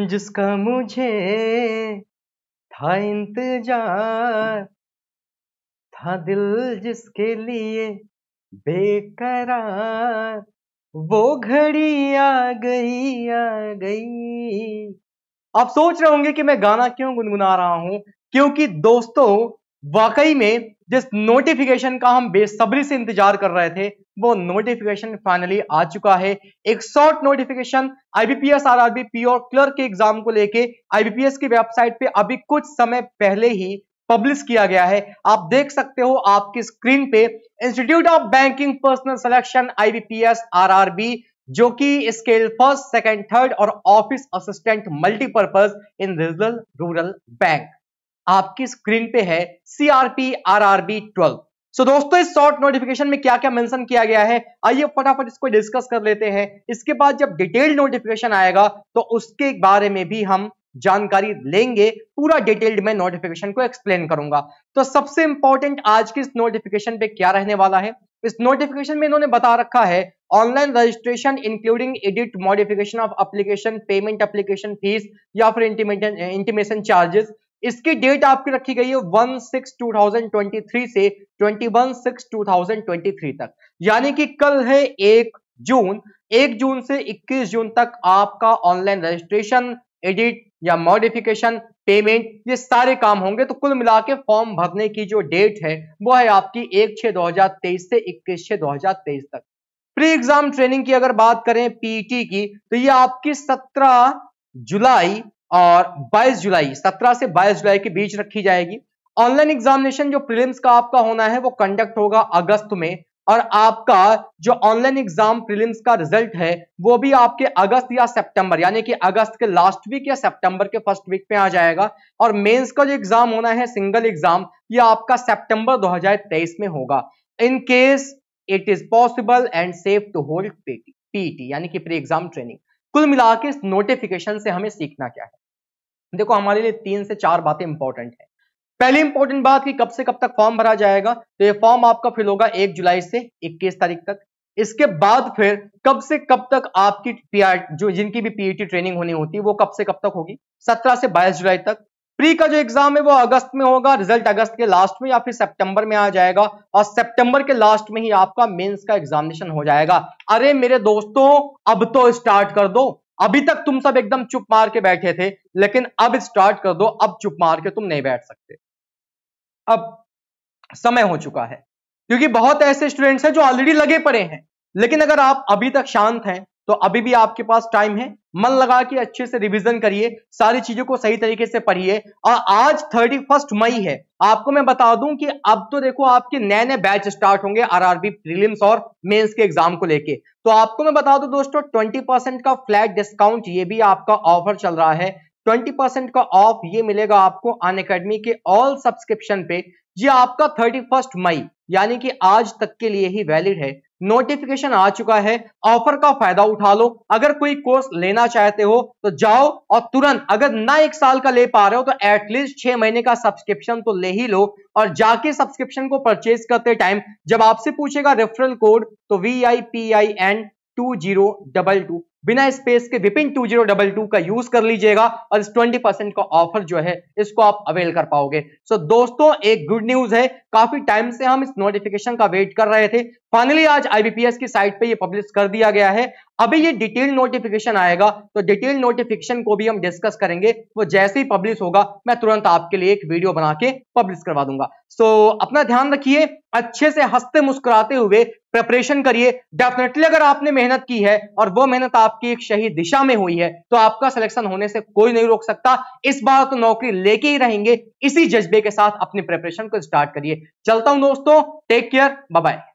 जिसका मुझे था इंतजार था दिल जिसके लिए बेकरार वो घड़ी आ गई आ गई आप सोच रहे होंगे कि मैं गाना क्यों गुनगुना रहा हूं क्योंकि दोस्तों वाकई में जिस नोटिफिकेशन का हम बेसब्री से इंतजार कर रहे थे वो नोटिफिकेशन फाइनली आ चुका है एक short notification IBPS RRB P और क्लर्क के एग्जाम को लेके आईबीपीएस की वेबसाइट पे अभी कुछ समय पहले ही पब्लिश किया गया है आप देख सकते हो आपकी स्क्रीन पे institute of banking personnel selection IBPS B जो कि स्केल फर्स्ट सेकेंड थर्ड और office assistant multipurpose in regional rural bank आपकी स्क्रीन पे है CRP R R B twelve so दोस्तों इस शॉर्ट नोटिफिकेशन में क्या क्या मेंशन किया गया है आइए फटाफट इसको डिस्कस कर लेते हैं इसके बाद जब डिटेल्ड नोटिफिकेशन आएगा तो उसके बारे में भी हम जानकारी लेंगे पूरा डिटेल्ड में नोटिफिकेशन को एक्सप्लेन करूंगा तो सबसे इंपॉर्टेंट आज की इस नोटिफिकेशन पे क्या रहने वाला है इस नोटिफिकेशन में इन्होंने बता रखा है online registration including edit modification of application payment application fee या फिर इंटीमेशन चार्जेस इसकी डेट आपकी रखी गई है one six two thousand twenty three से twenty one six two thousand twenty three तक यानी कि कल है एक जून एक जून से इक्कीस जून तक आपका ऑनलाइन रजिस्ट्रेशन एडिट या मॉडिफिकेशन पेमेंट ये सारे काम होंगे तो कुल मिला के फॉर्म भरने की जो डेट है वो है आपकी एक छह दो हजार तेईस से इक्कीस छह दो हजार तेईस तक प्री एग्जाम ट्रेनिंग की अगर बात करें पीटी e की तो ये आपकी सत्रह जुलाई और 22 जुलाई 17 से 22 जुलाई के बीच रखी जाएगी ऑनलाइन एग्जामिनेशन जो प्रीलिम्स का आपका होना है वो कंडक्ट होगा अगस्त में और आपका जो ऑनलाइन एग्जाम प्रीलिम्स का रिजल्ट है वो भी आपके अगस्त या सितंबर यानी कि अगस्त के लास्ट वीक या सितंबर के फर्स्ट वीक में आ जाएगा और मेंस का जो एग्जाम होना है सिंगल एग्जाम ये आपका सितंबर दो में होगा in case it is possible and safe to hold PT यानी कि प्री एग्जाम ट्रेनिंग कुल मिला के इस नोटिफिकेशन से हमें सीखना क्या है देखो हमारे लिए तीन से चार बातें इंपॉर्टेंट है पहली इंपॉर्टेंट बात कि कब से कब तक फॉर्म भरा जाएगा तो ये फॉर्म आपका फिल होगा एक जुलाई से इक्कीस तारीख तक इसके बाद फिर कब से कब तक आपकी पीआर जो जिनकी भी पीईटी ट्रेनिंग e होनी होती है वो कब से कब तक होगी 17 से 22 जुलाई तक प्री का जो एग्जाम है वो अगस्त में होगा रिजल्ट अगस्त के लास्ट में या फिर सितंबर में आ जाएगा और सितंबर के लास्ट में ही आपका मेंस का एग्जामिनेशन हो जाएगा अरे मेरे दोस्तों अब तो स्टार्ट कर दो अभी तक तुम सब एकदम चुप मार के बैठे थे लेकिन अब स्टार्ट कर दो अब चुप मार के तुम नहीं बैठ सकते अब समय हो चुका है क्योंकि बहुत ऐसे स्टूडेंट्स हैं जो ऑलरेडी लगे पड़े हैं लेकिन अगर आप अभी तक शांत हैं तो अभी भी आपके पास टाइम है मन लगा के अच्छे से रिवीजन करिए सारी चीजों को सही तरीके से पढ़िए और आज थर्टी फर्स्ट मई है आपको मैं बता दूं कि अब तो देखो आपके नए नए बैच स्टार्ट होंगे आरआरबी प्रीलिम्स और मेंस के एग्जाम को लेके तो आपको मैं बता दूं दोस्तों ट्वेंटी परसेंट का फ्लैट डिस्काउंट ये भी आपका ऑफर चल रहा है ट्वेंटी परसेंट का ऑफ ये मिलेगा आपको अन अकेडमी के ऑल सब्सक्रिप्शन पे ये आपका थर्टी फर्स्ट मई यानी कि आज तक के लिए ही वैलिड है नोटिफिकेशन आ चुका है ऑफर का फायदा उठा लो अगर कोई कोर्स लेना चाहते हो तो जाओ और तुरंत अगर ना एक साल का ले पा रहे हो तो एटलीस्ट छह महीने का सब्सक्रिप्शन तो ले ही लो और जाके सब्सक्रिप्शन को परचेज करते टाइम जब आपसे पूछेगा रेफरल कोड तो V I P I N two zero double two बिना स्पेस के Vipin two zero double two का यूज कर लीजिएगा और इस ट्वेंटी परसेंट का ऑफर जो है इसको आप अवेल कर पाओगे सो so, दोस्तों एक गुड न्यूज है काफी टाइम से हम इस नोटिफिकेशन का वेट कर रहे थे फाइनली आज आईबीपीएस की साइट पे ये पब्लिश कर दिया गया है अभी ये डिटेल नोटिफिकेशन आएगा तो डिटेल नोटिफिकेशन को भी हम डिस्कस करेंगे वो जैसे ही पब्लिश होगा मैं तुरंत आपके लिए एक वीडियो बना के पब्लिश करवा दूंगा सो so, अपना ध्यान रखिए अच्छे से हंसते मुस्कुराते हुए प्रिपरेशन करिए डेफिनेटली अगर आपने मेहनत की है और वो मेहनत आपकी एक सही दिशा में हुई है तो आपका सिलेक्शन होने से कोई नहीं रोक सकता इस बार तो नौकरी लेके ही रहेंगे इसी जज्बे के साथ अपनी प्रिपरेशन को स्टार्ट करिए चलता हूं दोस्तों टेक केयर बाय